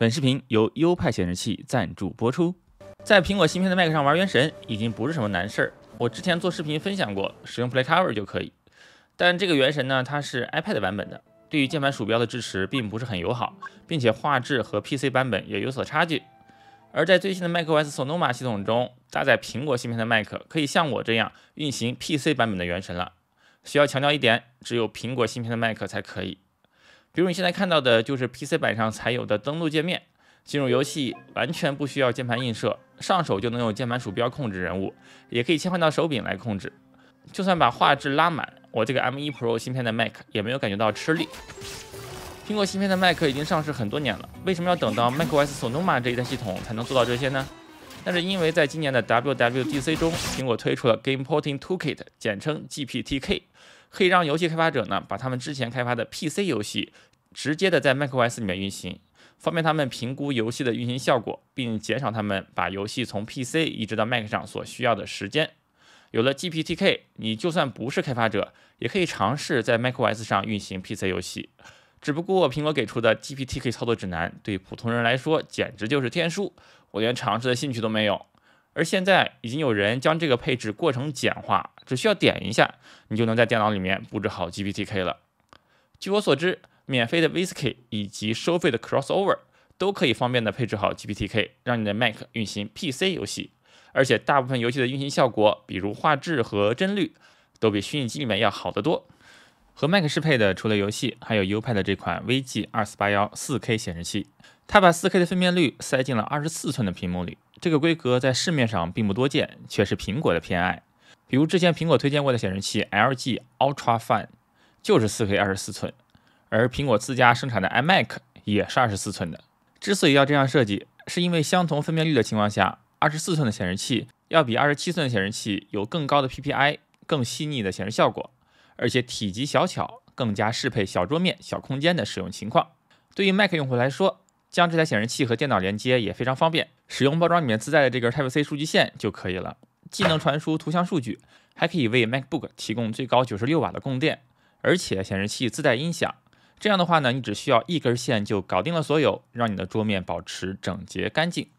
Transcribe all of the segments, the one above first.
本视频由优派显示器赞助播出。在苹果芯片的 Mac 上玩《原神》已经不是什么难事儿，我之前做视频分享过，使用 p l a y c o v e r 就可以。但这个《原神》呢，它是 iPad 版本的，对于键盘鼠标的支持并不是很友好，并且画质和 PC 版本也有所差距。而在最新的 macOS Sonoma 系统中，搭载苹果芯片的 Mac 可以像我这样运行 PC 版本的《原神》了。需要强调一点，只有苹果芯片的 Mac 才可以。比如你现在看到的就是 PC 版上才有的登录界面，进入游戏完全不需要键盘映射，上手就能用键盘鼠标控制人物，也可以切换到手柄来控制。就算把画质拉满，我这个 M1 Pro 芯片的 Mac 也没有感觉到吃力。苹果芯片的 Mac 已经上市很多年了，为什么要等到 MacOS Sonoma 这一代系统才能做到这些呢？那是因为在今年的 WWDC 中，苹果推出了 Game Porting Toolkit，简称 GPTK，可以让游戏开发者呢把他们之前开发的 PC 游戏直接的在 macOS 里面运行，方便他们评估游戏的运行效果，并减少他们把游戏从 PC 移植到 Mac 上所需要的时间。有了 GPTK，你就算不是开发者，也可以尝试在 macOS 上运行 PC 游戏。只不过苹果给出的 GPTK 操作指南对普通人来说简直就是天书，我连尝试的兴趣都没有。而现在已经有人将这个配置过程简化，只需要点一下，你就能在电脑里面布置好 GPTK 了。据我所知。免费的 v s y c 以及收费的 Crossover 都可以方便的配置好 GPTK，让你的 Mac 运行 PC 游戏，而且大部分游戏的运行效果，比如画质和帧率，都比虚拟机里面要好得多。和 Mac 适配的除了游戏，还有 U 派的这款 VG 二四八幺四 K 显示器，它把四 K 的分辨率塞进了二十四寸的屏幕里，这个规格在市面上并不多见，却是苹果的偏爱。比如之前苹果推荐过的显示器 LG UltraFine 就是四 K 二十四寸。而苹果自家生产的 iMac 也是二十四寸的。之所以要这样设计，是因为相同分辨率的情况下，二十四寸的显示器要比二十七寸的显示器有更高的 PPI，更细腻的显示效果，而且体积小巧，更加适配小桌面、小空间的使用情况。对于 Mac 用户来说，将这台显示器和电脑连接也非常方便，使用包装里面自带的这根 Type-C 数据线就可以了，既能传输图像数据，还可以为 MacBook 提供最高九十六瓦的供电，而且显示器自带音响。这样的话呢，你只需要一根线就搞定了所有，让你的桌面保持整洁干净。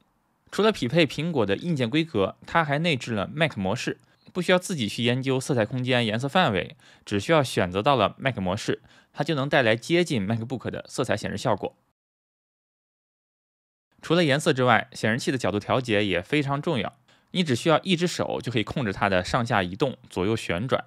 除了匹配苹果的硬件规格，它还内置了 Mac 模式，不需要自己去研究色彩空间、颜色范围，只需要选择到了 Mac 模式，它就能带来接近 MacBook 的色彩显示效果。除了颜色之外，显示器的角度调节也非常重要，你只需要一只手就可以控制它的上下移动、左右旋转。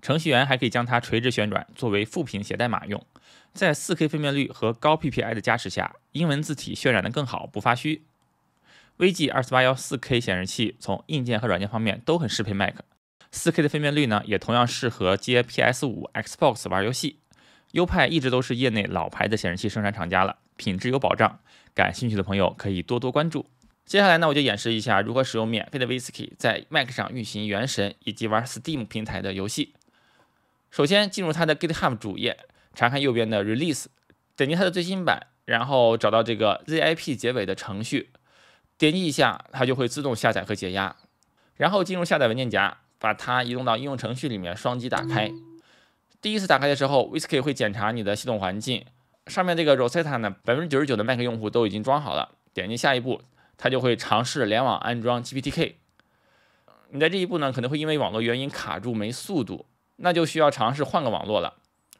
程序员还可以将它垂直旋转，作为副屏写代码用。在四 K 分辨率和高 PPI 的加持下，英文字体渲染的更好，不发虚。VG 二四八幺四 K 显示器从硬件和软件方面都很适配 Mac。四 K 的分辨率呢，也同样适合接 PS 五、Xbox 玩游戏。优派一直都是业内老牌的显示器生产厂家了，品质有保障。感兴趣的朋友可以多多关注。接下来呢，我就演示一下如何使用免费的 v s k i 在 Mac 上运行《原神》以及玩 Steam 平台的游戏。首先进入它的 GitHub 主页，查看右边的 Release，点击它的最新版，然后找到这个 ZIP 结尾的程序，点击一下，它就会自动下载和解压。然后进入下载文件夹，把它移动到应用程序里面，双击打开。第一次打开的时候 h i s k y 会检查你的系统环境。上面这个 Rosetta 呢，百分之九十九的 Mac 用户都已经装好了。点击下一步，它就会尝试联网安装 GPTK。你在这一步呢，可能会因为网络原因卡住，没速度。那就需要尝试换个网络了。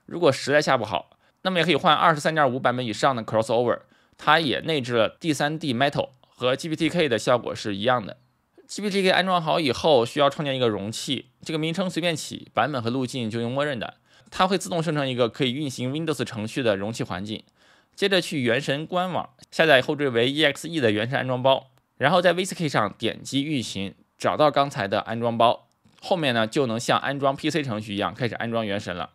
如果实在下不好，那么也可以换二十三点五版本以上的 Crossover，它也内置了 d 三 D Metal 和 GPTK 的效果是一样的。GPTK 安装好以后，需要创建一个容器，这个名称随便起，版本和路径就用默认的，它会自动生成一个可以运行 Windows 程序的容器环境。接着去原神官网下载后缀为 EXE 的原神安装包，然后在 v s k 上点击运行，找到刚才的安装包。后面呢，就能像安装 PC 程序一样开始安装《原神》了。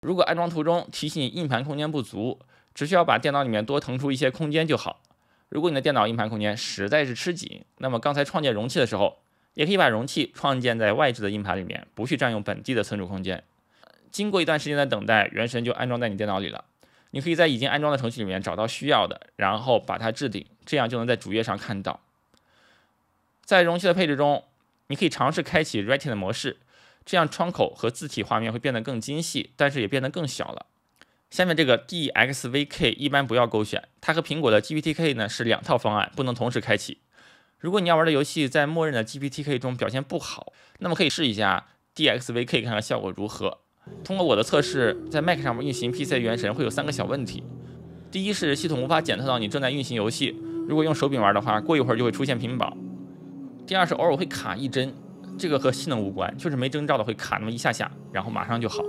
如果安装途中提醒你硬盘空间不足，只需要把电脑里面多腾出一些空间就好。如果你的电脑硬盘空间实在是吃紧，那么刚才创建容器的时候。也可以把容器创建在外置的硬盘里面，不去占用本地的存储空间。经过一段时间的等待，原神就安装在你电脑里了。你可以在已经安装的程序里面找到需要的，然后把它置顶，这样就能在主页上看到。在容器的配置中，你可以尝试开启 w r i t i n g 的模式，这样窗口和字体画面会变得更精细，但是也变得更小了。下面这个 DXVK 一般不要勾选，它和苹果的 GTK 呢是两套方案，不能同时开启。如果你要玩的游戏在默认的 GPTK 中表现不好，那么可以试一下 DXVK，看看效果如何。通过我的测试，在 Mac 上面运行 PC《原神》会有三个小问题：第一是系统无法检测到你正在运行游戏，如果用手柄玩的话，过一会儿就会出现屏保；第二是偶尔会卡一帧，这个和性能无关，就是没征兆的会卡那么一下下，然后马上就好；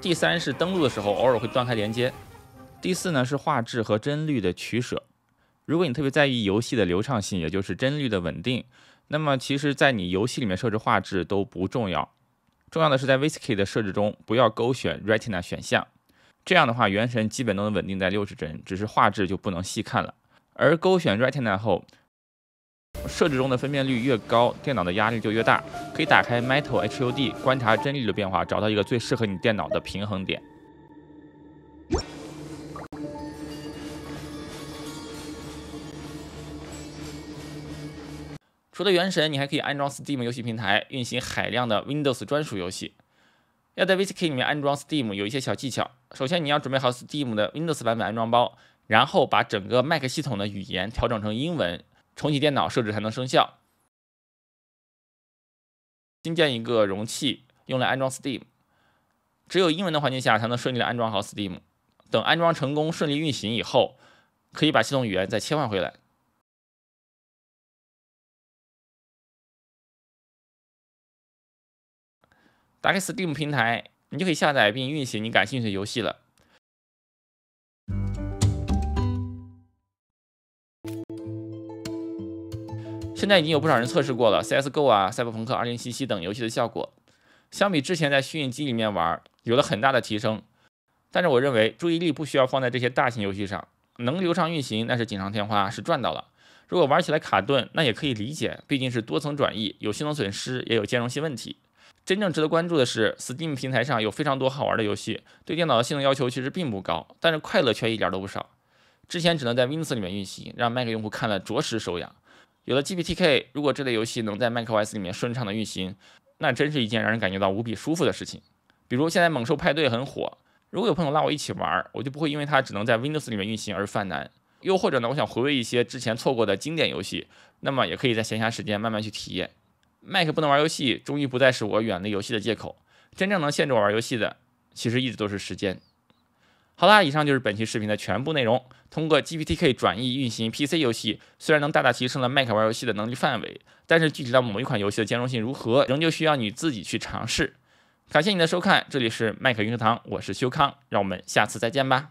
第三是登录的时候偶尔会断开连接；第四呢是画质和帧率的取舍。如果你特别在意游戏的流畅性，也就是帧率的稳定，那么其实，在你游戏里面设置画质都不重要，重要的是在 V C K 的设置中不要勾选 Retina 选项。这样的话，原神基本都能稳定在六十帧，只是画质就不能细看了。而勾选 Retina 后，设置中的分辨率越高，电脑的压力就越大。可以打开 Metal H U D 观察帧率的变化，找到一个最适合你电脑的平衡点。除了原神，你还可以安装 Steam 游戏平台，运行海量的 Windows 专属游戏。要在 V C K 里面安装 Steam 有一些小技巧。首先，你要准备好 Steam 的 Windows 版本安装包，然后把整个 Mac 系统的语言调整成英文，重启电脑设置才能生效。新建一个容器用来安装 Steam，只有英文的环境下才能顺利的安装好 Steam。等安装成功顺利运行以后，可以把系统语言再切换回来。打开 Steam 平台，你就可以下载并运行你感兴趣的游戏了。现在已经有不少人测试过了《CS:GO》啊、《赛博朋克2077》等游戏的效果，相比之前在虚拟机里面玩，有了很大的提升。但是我认为，注意力不需要放在这些大型游戏上，能流畅运行那是锦上添花，是赚到了。如果玩起来卡顿，那也可以理解，毕竟是多层转译，有性能损失，也有兼容性问题。真正值得关注的是，Steam 平台上有非常多好玩的游戏，对电脑的性能要求其实并不高，但是快乐却一点都不少。之前只能在 Windows 里面运行，让 Mac 用户看了着实手痒。有了 GTK，如果这类游戏能在 macOS 里面顺畅的运行，那真是一件让人感觉到无比舒服的事情。比如现在《猛兽派对》很火，如果有朋友拉我一起玩，我就不会因为它只能在 Windows 里面运行而犯难。又或者呢，我想回味一些之前错过的经典游戏，那么也可以在闲暇时间慢慢去体验。Mac 不能玩游戏，终于不再是我远离游戏的借口。真正能限制我玩游戏的，其实一直都是时间。好啦，以上就是本期视频的全部内容。通过 GPTK 转译运行 PC 游戏，虽然能大大提升了 Mac 玩游戏的能力范围，但是具体到某一款游戏的兼容性如何，仍旧需要你自己去尝试。感谢你的收看，这里是麦克云课堂，我是修康，让我们下次再见吧。